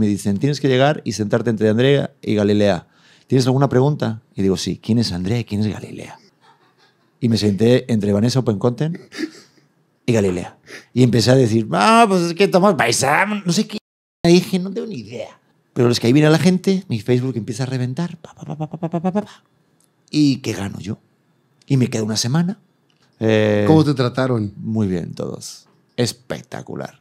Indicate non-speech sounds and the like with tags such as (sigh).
Me dicen, tienes que llegar y sentarte entre Andrea y Galilea. ¿Tienes alguna pregunta? Y digo, sí, ¿quién es Andrea y quién es Galilea? Y me senté entre Vanessa Openconten y Galilea. Y empecé a decir, ah, pues es que Tomás paisano, no sé qué. (laughs) dije, no tengo ni idea. Pero los que ahí viene la gente, mi Facebook empieza a reventar. ¿Y qué gano yo? Y me quedo una semana. ¿Cómo te trataron? Muy bien, todos. Espectacular.